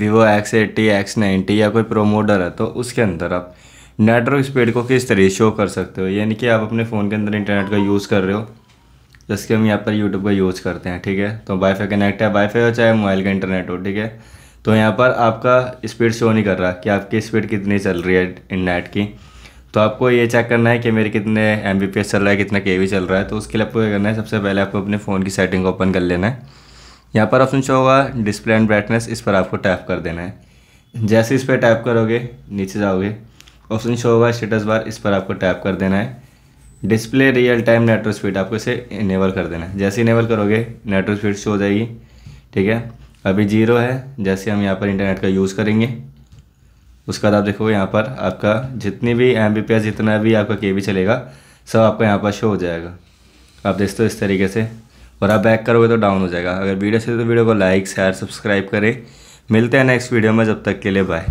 Vivo X eighty X ninety या कोई pro model है तो उसके अंदर आप नेटवर्क स्पीड को किस तरह शो कर सकते हो यानी कि आप अपने फ़ोन के अंदर इंटरनेट का यूज़ कर रहे हो जैसे कि हम यहाँ पर यूट्यूब का यूज़ करते हैं ठीक है तो वाईफाई कनेक्ट है वाईफाई हो चाहे मोबाइल का इंटरनेट हो ठीक है तो यहाँ पर आपका स्पीड शो नहीं कर रहा कि आपकी स्पीड कितनी चल रही है नेट की तो आपको ये चेक करना है कि मेरे कितने एम चल रहा है कितना के चल रहा है तो उसके लिए आपको क्या करना है सबसे पहले आपको अपने फ़ोन की सेटिंग ओपन कर लेना है यहाँ पर ऑप्शन शो होगा डिस्प्ले एंड ब्राइटनेस इस पर आपको टैप कर देना है जैसे इस पर टैप करोगे नीचे जाओगे ऑप्शन शो होगा स्टेटस बार इस पर आपको टैप कर देना है display real time network speed आपको इसे इनेबल कर देना है जैसे इनेबल करोगे नेटवर्क स्पीड शो हो जाएगी ठीक है अभी जीरो है जैसे हम यहाँ पर इंटरनेट का यूज़ करेंगे उसके बाद आप देखोगे यहाँ पर आपका जितनी भी एम जितना भी आपका के चलेगा सब आपका यहाँ पर शो हो जाएगा आप देखते हो इस तरीके से और आप बैक करोगे तो डाउन हो जाएगा अगर वीडियो से तो वीडियो को लाइक शेयर सब्सक्राइब करें मिलते हैं नेक्स्ट वीडियो में जब तक के लिए बाय